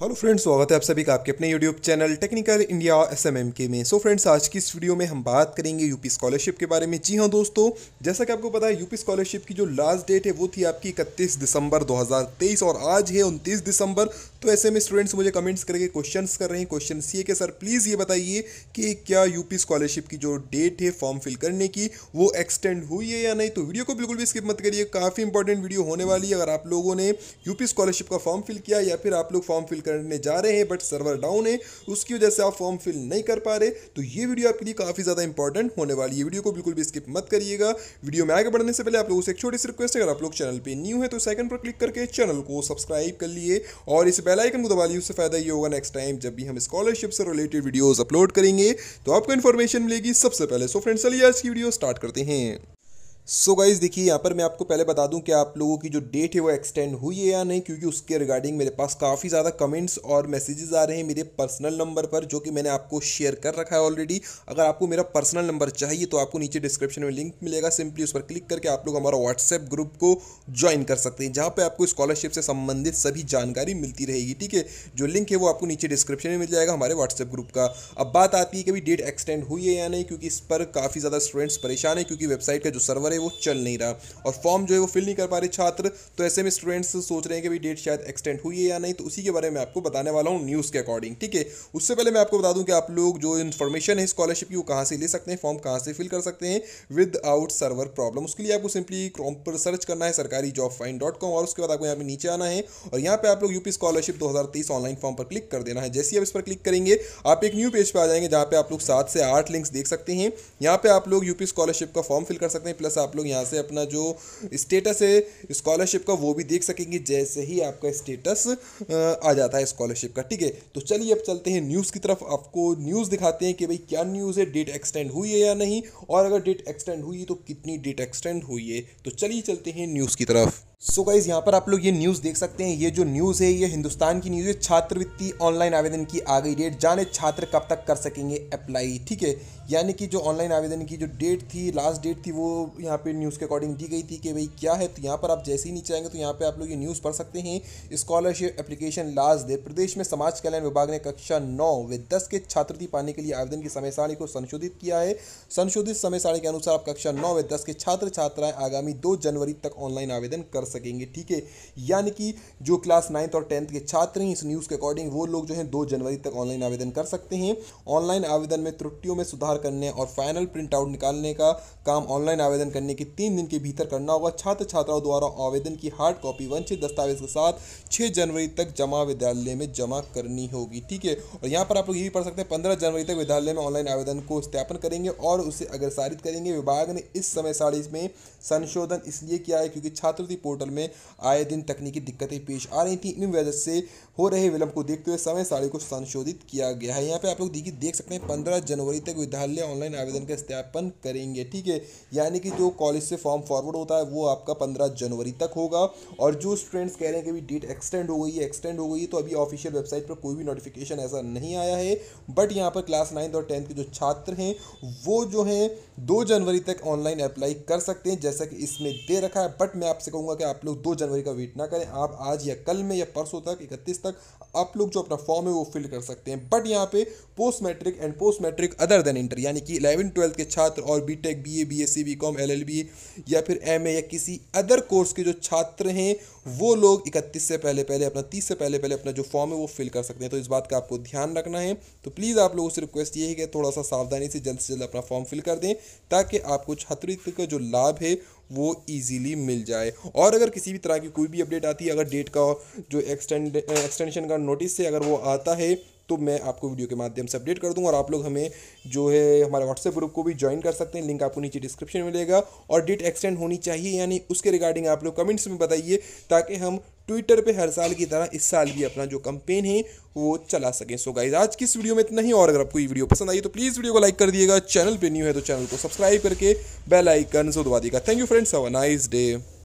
hello friends स्वागत है आप सभी का आपके अपने YouTube channel technical India M K में सो so फ्रेंड्स आज की इस वीडियो में हम बात करेंगे यूपी स्कॉलरशिप के बारे में जी हाँ दोस्तों जैसा कि आपको पता है यूपी स्कॉलरशिप की जो लास्ट डेट है वो थी आपकी इकतीस दिसंबर 2023 और आज है उनतीस दिसंबर तो ऐसे में स्टूडेंट्स मुझे कमेंट्स करके क्वेश्चंस कर रहे हैं क्वेश्चन सी ये कि सर प्लीज़ ये बताइए कि क्या यूपी स्कॉलरशिप की जो डेट है फॉर्म फिल करने की वो एक्सटेंड हुई है या नहीं तो वीडियो को बिल्कुल भी स्किप मत करिए काफ़ी इंपॉर्टेंट वीडियो होने वाली है अगर आप लोगों ने यूपी स्कॉलरशिप का फॉर्म फिल किया या फिर आप लोग फॉर्म फिल करने जा रहे हैं बट सर्वर डाउन है उसकी वजह से आप फॉर्म फिल नहीं कर पा रहे तो ये वीडियो आपके लिए काफ़ी ज़्यादा इंपॉर्टेंट होने वाली है वीडियो को बिल्कुल भी स्किप मत करिएगा वीडियो में आगे बढ़ने से पहले आप लोगों से एक छोटी सी रिक्वेस्ट है अगर आप लोग चैनल तो पर न्यू है तो सेकंड पर क्लिक करके चैनल को सब्सक्राइब कर लिए और इस बेल बेल आइकन को दबा लिए उससे फ़ायदा ये होगा नेक्स्ट टाइम जब भी हम स्कॉलरशिप से रिलेटेड वीडियोस अपलोड करेंगे तो आपको इन्फॉर्मेशन मिलेगी सबसे पहले सो फ्रेंड्स चलिए आज की वीडियो स्टार्ट करते हैं सो गाइज़ देखिए यहाँ पर मैं आपको पहले बता दूं कि आप लोगों की जो डेट है वो एक्सटेंड हुई है या नहीं क्योंकि उसके रिगार्डिंग मेरे पास काफ़ी ज़्यादा कमेंट्स और मैसेजेस आ रहे हैं मेरे पर्सनल नंबर पर जो कि मैंने आपको शेयर कर रखा है ऑलरेडी अगर आपको मेरा पर्सनल नंबर चाहिए तो आपको नीचे डिस्क्रिप्शन में लिंक मिलेगा सिंपली उस पर क्लिक करके आप लोग हमारा व्हाट्सएप ग्रुप को ज्वाइन कर सकते हैं जहाँ पर आपको स्कॉलरशिप से संबंधित सभी जानकारी मिलती रहेगी ठीक है जो लिंक है वो आपको नीचे डिस्क्रिप्शन में मिल जाएगा हमारे व्हाट्सएप ग्रुप का अब बात आती है कि अभी डेट एक्सटेंड हुई है या नहीं क्योंकि इस पर काफ़ी ज़्यादा स्टूडेंट्स परेशान है क्योंकि वेबसाइट का जो सर्वर है रहे वो चल नहीं रहा और फॉर्म जो है वो फिल नहीं कर पा रहे छात्र तो ऐसे में स्टूडेंट्स सोच रहे हैं कि भाई डेट शायद एक्सटेंड हुई है या नहीं तो उसी के बारे में आपको बताने वाला हूँ न्यूज़ के अकॉर्डिंग ठीक है उससे पहले मैं आपको बता दूँ कि आप लोग जो इन्फॉर्मेशन है स्कॉलरशिप की वो कहाँ से ले सकते हैं फॉर्म कहाँ से फिल कर सकते हैं विद आउट सर्वर प्रॉब्लम उसके लिए आपको सिंपली क्रॉम पर सर्च करना है सरकारी जॉब फाइन डॉट कॉम और उसके बाद आपको यहाँ पर नीचे आना है और यहाँ पर आप लोग यूपी स्कॉलरशिप 2023 ऑनलाइन फॉर्म पर क्लिक कर देना है जैसे ही आप इस पर क्लिक करेंगे आप एक न्यू पेज पर आ जाएंगे जहाँ पर आप लोग सात से आठ लिंक्स देख सकते हैं यहाँ पर आप लोग यूपी स्कॉलरशिप का फॉर्म फिल कर सकते हैं प्लस आप लोग यहाँ से अपना जो स्टेटस है स्कॉलरशिप का वो भी देख सकेंगे जैसे ही आपका स्टेटस आ जाता है स्कॉलरशिप का ठीक है तो चलिए अब चलते हैं न्यूज़ की तरफ आपको न्यूज़ दिखाते हैं कि भाई क्या न्यूज़ है डेट एक्सटेंड हुई है या नहीं और अगर डेट एक्सटेंड हुई है तो कितनी डेट एक्सटेंड हुई है तो चलिए चलते हैं न्यूज़ की तरफ सो so गाइज यहाँ पर आप लोग ये न्यूज़ देख सकते हैं ये जो न्यूज़ है ये हिंदुस्तान की न्यूज़ है छात्रवृत्ति ऑनलाइन आवेदन की आ गई डेट जाने छात्र कब तक कर सकेंगे अप्लाई ठीक है यानी कि जो ऑनलाइन आवेदन की जो डेट थी लास्ट डेट थी वो यहाँ पे न्यूज़ के अकॉर्डिंग दी गई थी कि भाई क्या है तो यहाँ पर आप जैसे ही नीचे आएंगे तो यहाँ पर आप लोग ये न्यूज़ पढ़ सकते हैं स्कॉलरशिप एप्लीकेशन लास्ट डेट प्रदेश में समाज कल्याण विभाग ने कक्षा नौ व दस के छात्रवृत्ति पाने के लिए आवेदन की समय सारणी को संशोधित किया है संशोधित समय सारणी के अनुसार आप कक्षा नौ व दस के छात्र छात्राएं आगामी दो जनवरी तक ऑनलाइन आवेदन कर सकेंगे ठीक है यानी कि जो क्लास नाइन्थ और टेंथ के छात्र हैं इस न्यूज़ के अकॉर्डिंग वो लोग जो हैं दो जनवरी तक ऑनलाइन आवेदन कर सकते हैं ऑनलाइन आवेदन में त्रुटियों में सुधार करने और फाइनल प्रिंट आउट निकालने का काम ऑनलाइन आवेदन करने के तीन दिन के भीतर करना होगा छात्र छात्राओं द्वारा आवेदन की हार्ड कॉपी वंचित दस्तावेज के साथ छः जनवरी तक जमा विद्यालय में जमा करनी होगी ठीक है और यहाँ पर आप लोग ये भी पढ़ सकते हैं पंद्रह जनवरी तक विद्यालय में ऑनलाइन आवेदन को स्थापन करेंगे और उसे अग्रसारित करेंगे विभाग ने इस समय साड़ी में संशोधन इसलिए किया है क्योंकि छात्रवृत्ति पोर्टल पोर्टल में आए दिन तकनीकी दिक्कतें पेश आ रही थी इन वजह से हो रहे विलंब को देखते हुए समय सारी को संशोधित किया गया है यहाँ पे आप लोग देखिए देख सकते हैं पंद्रह जनवरी तक विद्यालय ऑनलाइन आवेदन का स्थापन करेंगे ठीक है यानी कि जो कॉलेज से फॉर्म फॉरवर्ड होता है वो आपका पंद्रह जनवरी तक होगा और जो स्टूडेंट्स कह रहे हैं कि डेट एक्सटेंड हो गई है एक्सटेंड हो गई है तो अभी ऑफिशियल वेबसाइट पर कोई भी नोटिफिकेशन ऐसा नहीं आया है बट यहाँ पर क्लास नाइन्थ और टेंथ के जो छात्र हैं वो जो हैं दो जनवरी तक ऑनलाइन अप्लाई कर सकते हैं जैसा कि इसमें दे रखा है बट मैं आपसे कहूँगा कि आप लोग दो जनवरी का वेट ना करें आप आज या कल में या परसों तक इकतीस तक आप लोग जो अपना फॉर्म है वो फिल कर सकते हैं बट यहाँ पे post matric and post matric other than inter यानी कि इलेवन ट्वेल्थ के छात्र और B tech B A B S C B com L L B या फिर एम ए या किसी अदर कोर्स के जो छात्र हैं वो लोग इकतीस से पहले पहले अपना तीस से पहले पहले अपना जो फॉर्म है वो फिल कर सकते हैं तो इस बात का आपको ध्यान रखना है तो प्लीज़ आप लोगों से रिक्वेस्ट ये है कि थोड़ा सा सावधानी से जल्द से जल्द अपना फॉर्म फिल कर दें ताकि आपको छात्रवृत्ति का जो लाभ है वो ईजिली मिल जाए और अगर किसी भी तरह की कोई भी अपडेट आती है अगर डेट का जो एक्सटेंड एक्सटेंशन का नोटिस से अगर वो आता है तो मैं आपको वीडियो के माध्यम से अपडेट कर दूँ और आप लोग हमें जो है हमारे व्हाट्सएप ग्रुप को भी ज्वाइन कर सकते हैं लिंक आपको नीचे डिस्क्रिप्शन में मिलेगा और डेट एक्सटेंड होनी चाहिए यानी उसके रिगार्डिंग आप लोग कमेंट्स में बताइए ताकि हम ट्विटर पे हर साल की तरह इस साल भी अपना जो कंपेन है वो चला सकें सो गाइज आज की इस वीडियो में इतना ही और अगर आपको ये वीडियो पसंद आई तो प्लीज़ वीडियो को लाइक कर दिएगा चैनल पे न्यू है तो चैनल को सब्सक्राइब करके बेल आइकन से दबा दिएगा thank you friends have a nice day